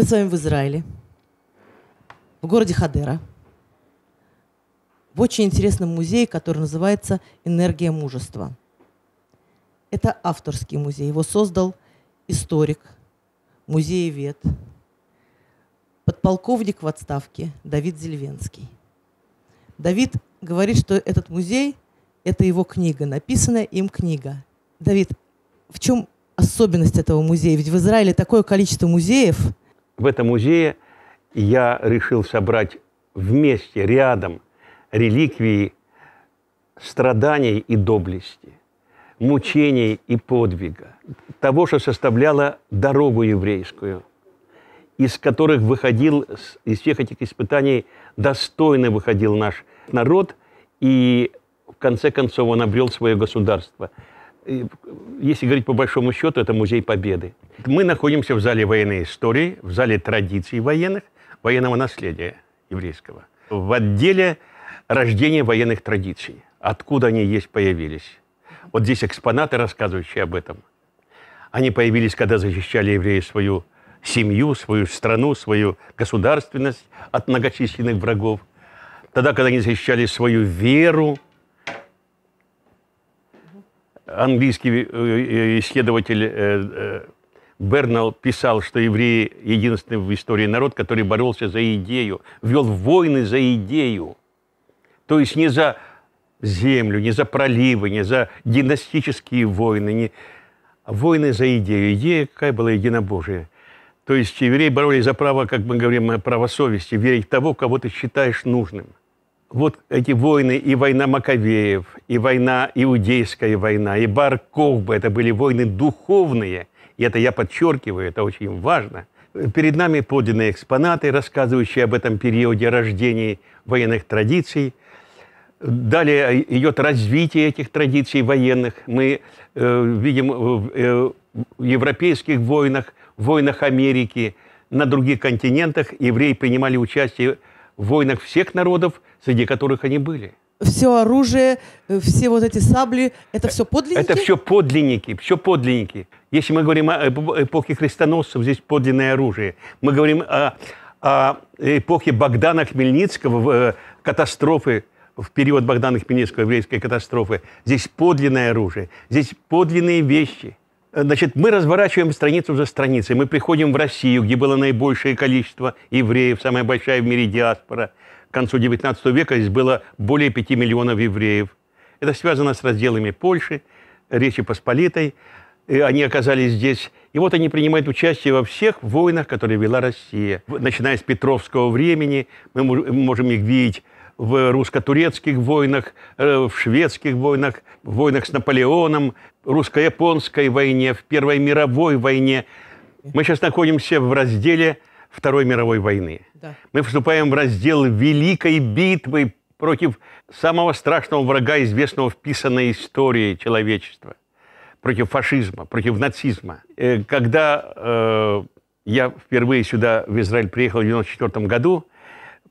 Мы с вами в Израиле, в городе Хадера, в очень интересном музее, который называется «Энергия мужества». Это авторский музей. Его создал историк, музеевед, подполковник в отставке Давид Зельвенский. Давид говорит, что этот музей – это его книга, написанная им книга. Давид, в чем особенность этого музея? Ведь в Израиле такое количество музеев – в этом музее я решил собрать вместе, рядом, реликвии страданий и доблести, мучений и подвига, того, что составляло дорогу еврейскую, из которых выходил, из всех этих испытаний достойно выходил наш народ, и в конце концов он обрел свое государство – если говорить по большому счету, это музей Победы. Мы находимся в зале военной истории, в зале традиций военных, военного наследия еврейского, в отделе рождения военных традиций, откуда они есть появились. Вот здесь экспонаты, рассказывающие об этом. Они появились, когда защищали евреи свою семью, свою страну, свою государственность от многочисленных врагов. Тогда, когда они защищали свою веру – английский э, э, исследователь э, Бернал писал, что евреи – единственный в истории народ, который боролся за идею, ввел войны за идею. То есть не за землю, не за проливы, не за династические войны, не... а войны за идею. Идея какая была единобожия. То есть евреи боролись за право, как мы говорим, право совести, верить того, кого ты считаешь нужным вот эти войны, и война Маковеев, и война Иудейская война, и Барковба, это были войны духовные, и это я подчеркиваю, это очень важно. Перед нами подлинные экспонаты, рассказывающие об этом периоде рождения военных традиций. Далее идет развитие этих традиций военных. Мы э, видим в э, европейских войнах, в войнах Америки, на других континентах евреи принимали участие в войнах всех народов, среди которых они были. Все оружие, э, все вот эти сабли, это все подлинники? Это все подлинники, все подлинники. Если мы говорим о эпохе крестоносцев, здесь подлинное оружие. Мы говорим о, о эпохе Богдана Хмельницкого, э, катастрофы в период Богдана Хмельницкого, еврейской катастрофы. Здесь подлинное оружие, здесь подлинные вещи. Значит, мы разворачиваем страницу за страницей. Мы приходим в Россию, где было наибольшее количество евреев, самая большая в мире диаспора. К концу XIX века здесь было более 5 миллионов евреев. Это связано с разделами Польши, Речи Посполитой. И они оказались здесь. И вот они принимают участие во всех войнах, которые вела Россия. Начиная с Петровского времени, мы можем их видеть в русско-турецких войнах, э, в шведских войнах, в войнах с Наполеоном, русско-японской войне, в Первой мировой войне. Мы сейчас находимся в разделе Второй мировой войны. Да. Мы вступаем в раздел великой битвы против самого страшного врага, известного в писанной истории человечества, против фашизма, против нацизма. Э, когда э, я впервые сюда, в Израиль, приехал в 1994 году,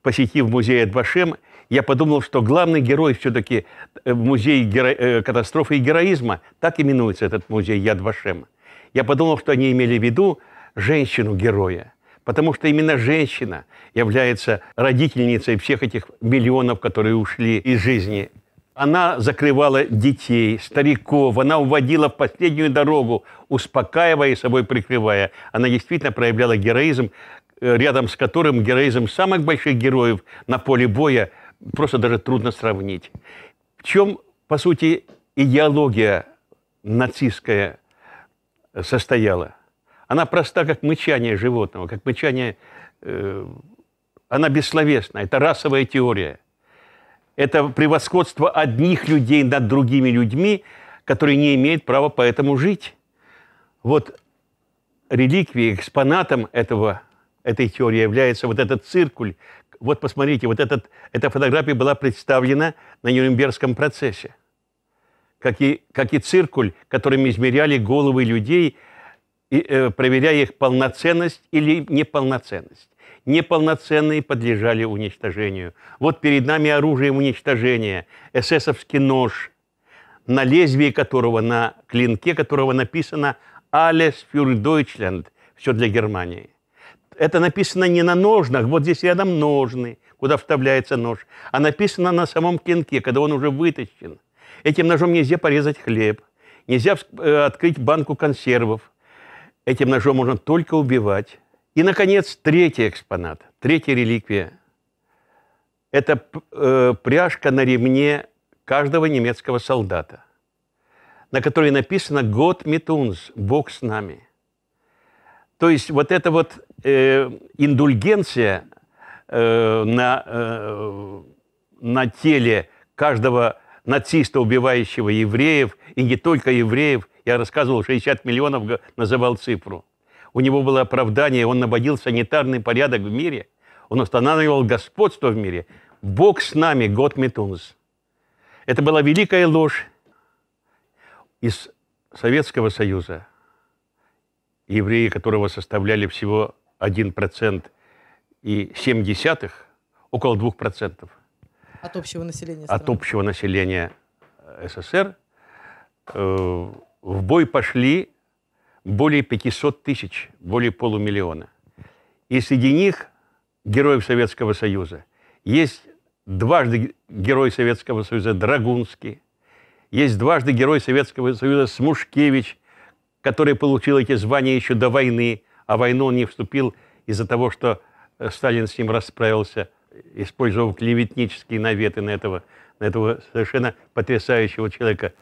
посетив музей Эдвашем я подумал, что главный герой все-таки э, музей геро... Э, катастрофы и героизма, так именуется этот музей Яд Вашем. Я подумал, что они имели в виду женщину-героя, потому что именно женщина является родительницей всех этих миллионов, которые ушли из жизни она закрывала детей, стариков, она уводила в последнюю дорогу, успокаивая и собой прикрывая. Она действительно проявляла героизм, э, рядом с которым героизм самых больших героев на поле боя просто даже трудно сравнить. В чем, по сути, идеология нацистская э, состояла? Она проста, как мычание животного, как мычание... Э, она бессловесна. Это расовая теория. Это превосходство одних людей над другими людьми, которые не имеют права поэтому жить. Вот реликвией, экспонатом этого, этой теории является вот этот циркуль, вот посмотрите, вот этот, эта фотография была представлена на Нюрнбергском процессе. Как и, как и циркуль, которым измеряли головы людей, и, э, проверяя их полноценность или неполноценность. Неполноценные подлежали уничтожению. Вот перед нами оружие уничтожения, эсэсовский нож, на лезвии которого, на клинке которого написано «Alles für Deutschland» – «Все для Германии» это написано не на ножнах, вот здесь рядом ножны, куда вставляется нож, а написано на самом клинке, когда он уже вытащен. Этим ножом нельзя порезать хлеб, нельзя э, открыть банку консервов. Этим ножом можно только убивать. И, наконец, третий экспонат, третья реликвия. Это э, пряжка на ремне каждого немецкого солдата, на которой написано «Год Митунс, Бог с нами». То есть вот эта вот э, индульгенция э, на, э, на теле каждого нациста, убивающего евреев, и не только евреев, я рассказывал, 60 миллионов называл цифру. У него было оправдание, он наводил санитарный порядок в мире, он устанавливал господство в мире. Бог с нами, год метунс. Это была великая ложь из Советского Союза евреи которого составляли всего 1% и 7 десятых, около 2%. От общего населения страны. От общего населения э, СССР. Э, в бой пошли более 500 тысяч, более полумиллиона. И среди них героев Советского Союза. Есть дважды герой Советского Союза Драгунский, есть дважды герой Советского Союза Смушкевич – который получил эти звания еще до войны, а войну он не вступил из-за того, что э, Сталин с ним расправился, использовав клеветнические наветы на этого, на этого совершенно потрясающего человека,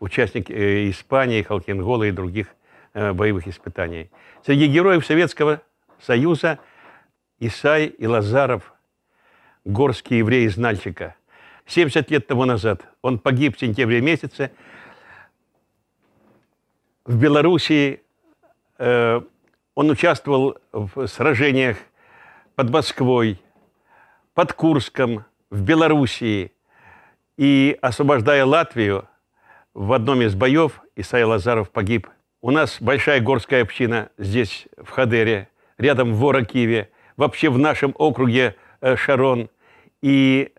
участник э, Испании, Халкингола и других э, боевых испытаний. Среди героев Советского Союза Исай и Лазаров, горский еврей из Нальчика. 70 лет тому назад он погиб в сентябре месяце в Белоруссии, э, он участвовал в сражениях под Москвой, под Курском, в Белоруссии. И, освобождая Латвию, в одном из боев Исай Лазаров погиб. У нас большая горская община здесь, в Хадере, рядом в Ворокиве, вообще в нашем округе э, Шарон. И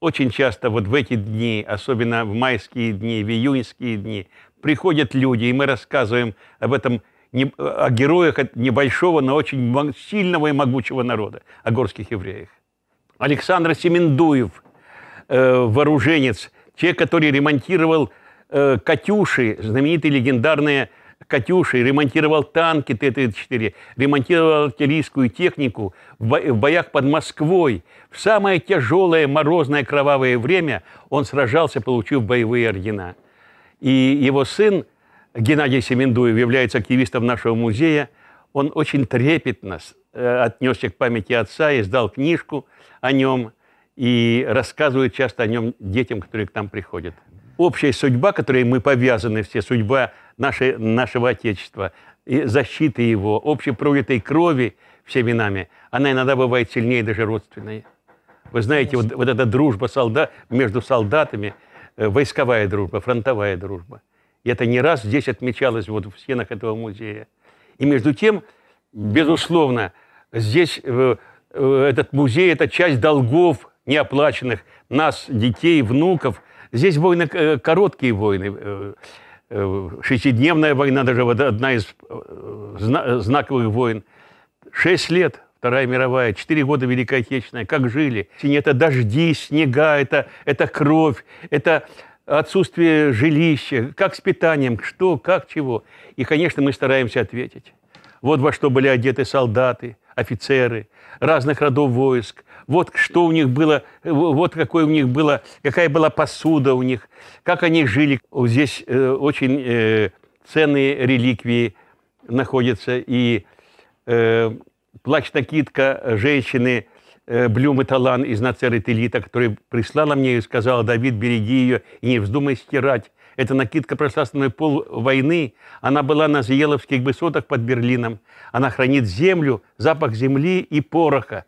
очень часто вот в эти дни, особенно в майские дни, в июньские дни, приходят люди, и мы рассказываем об этом о героях небольшого, но очень сильного и могучего народа, о горских евреях. Александр Семендуев, э, вооруженец, те, который ремонтировал э, «Катюши», знаменитые легендарные «Катюши», ремонтировал танки Т-34, ремонтировал артиллерийскую технику в, бо в боях под Москвой. В самое тяжелое, морозное, кровавое время он сражался, получив боевые ордена. И его сын Геннадий Семендуев является активистом нашего музея. Он очень трепетно э, отнесся к памяти отца, издал книжку о нем и рассказывает часто о нем детям, которые к нам приходят. Общая судьба, которой мы повязаны все, судьба нашей, нашего Отечества, и защиты его, общепролитой крови всеми нами, она иногда бывает сильнее даже родственной. Вы знаете, вот, вот эта дружба солдат, между солдатами – Э, войсковая дружба, фронтовая дружба. И это не раз здесь отмечалось вот в стенах этого музея. И между тем, безусловно, здесь э, э этот музей – это часть долгов неоплаченных нас, детей, внуков. Здесь войны, э, короткие войны. Шестидневная война, даже одна из знаковых войн. Шесть лет Вторая мировая, четыре года Великой Отечественной, как жили. Это дожди, снега, это, это кровь, это отсутствие жилища, как с питанием, что, как, чего. И, конечно, мы стараемся ответить. Вот во что были одеты солдаты, офицеры разных родов войск. Вот что у них было, вот какой у них было, какая была посуда у них, как они жили. Здесь э, очень э, ценные реликвии находятся и э, плач накидка э, женщины э, Блюмы Талан из Нацеры Телита, которая прислала мне и сказала, Давид, береги ее и не вздумай стирать. Эта накидка прошла со мной пол войны. Она была на Зиеловских высотах под Берлином. Она хранит землю, запах земли и пороха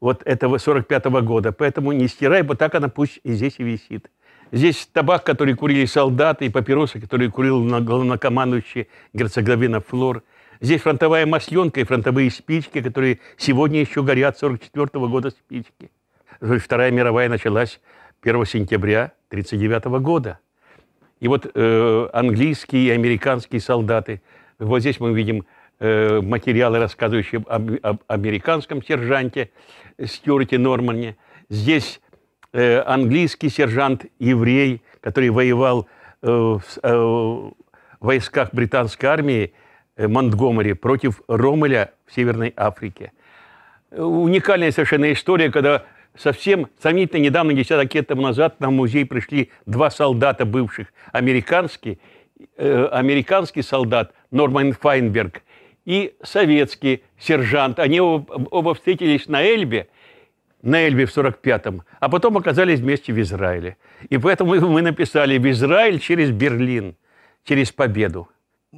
вот этого 45-го года. Поэтому не стирай, вот так она пусть и здесь и висит. Здесь табак, который курили солдаты, и папиросы, которые курил главнокомандующий герцоговина Флор – Здесь фронтовая масленка и фронтовые спички, которые сегодня еще горят, 44 -го года спички. Вторая мировая началась 1 сентября 1939 -го года. И вот э, английские и американские солдаты, вот здесь мы видим э, материалы, рассказывающие об, об американском сержанте Стюарте Нормане. Здесь э, английский сержант-еврей, который воевал э, в э, войсках британской армии, Э, Монтгомери против Ромеля в Северной Африке. Уникальная совершенно история, когда совсем сомнительно недавно, десяток лет тому назад, на музей пришли два солдата бывших, американский, э, американский солдат Норман Файнберг и советский сержант. Они оба, оба встретились на Эльбе, на Эльбе в 45-м, а потом оказались вместе в Израиле. И поэтому мы написали «В Израиль через Берлин, через победу»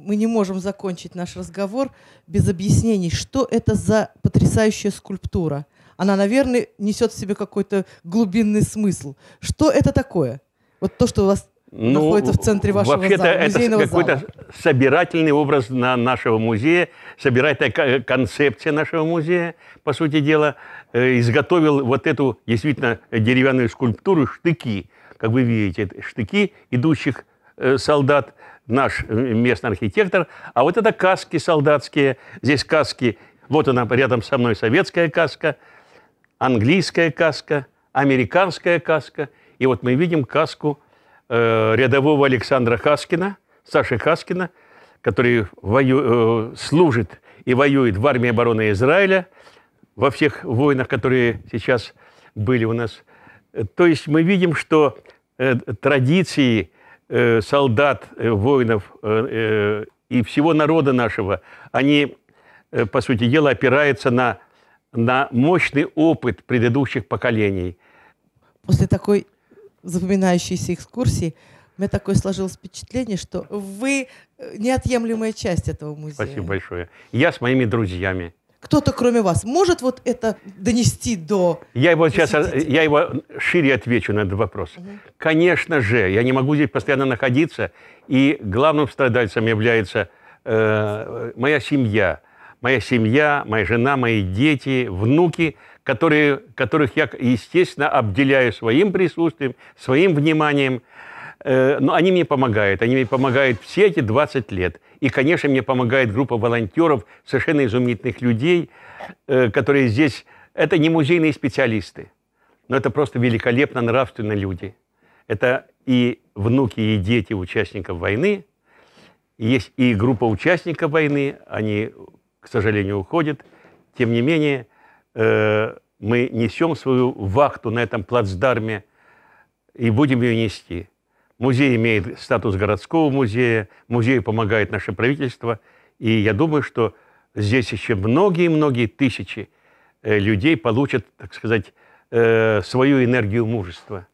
мы не можем закончить наш разговор без объяснений, что это за потрясающая скульптура. Она, наверное, несет в себе какой-то глубинный смысл. Что это такое? Вот то, что у вас ну, находится в центре вашего вообще-то зала, это какой-то собирательный образ на нашего музея, собирательная э, концепция нашего музея, по сути дела, э, изготовил вот эту действительно деревянную скульптуру штыки. Как вы видите, штыки идущих э, солдат – наш э, местный архитектор. А вот это каски солдатские. Здесь каски. Вот она рядом со мной советская каска, английская каска, американская каска. И вот мы видим каску э, рядового Александра Хаскина, Саши Хаскина, который вою, э, служит и воюет в армии обороны Израиля во всех войнах, которые сейчас были у нас. Э, то есть мы видим, что э, традиции Э, солдат, э, воинов э, и всего народа нашего, они, по сути дела, опираются на, на мощный опыт предыдущих поколений. После такой запоминающейся экскурсии у меня такое сложилось впечатление, что вы неотъемлемая часть этого музея. Спасибо большое. Я с моими друзьями – кто-то кроме вас может вот это донести до Я его сейчас, я его шире отвечу на этот вопрос. Угу. Конечно же, я не могу здесь постоянно находиться, и главным страдальцем является э, моя семья. Моя семья, моя жена, мои дети, внуки, которые, которых я, естественно, обделяю своим присутствием, своим вниманием. Э, но они мне помогают. Они мне помогают все эти 20 лет. И, конечно, мне помогает группа волонтеров, совершенно изумительных людей, э, которые здесь... Это не музейные специалисты, но это просто великолепно нравственные люди. Это и внуки, и дети участников войны. Есть и группа участников войны, они, к сожалению, уходят. Тем не менее, э, мы несем свою вахту на этом плацдарме и будем ее нести. Музей имеет статус городского музея, музею помогает наше правительство. И я думаю, что здесь еще многие-многие тысячи э, людей получат, так сказать, э, свою энергию мужества.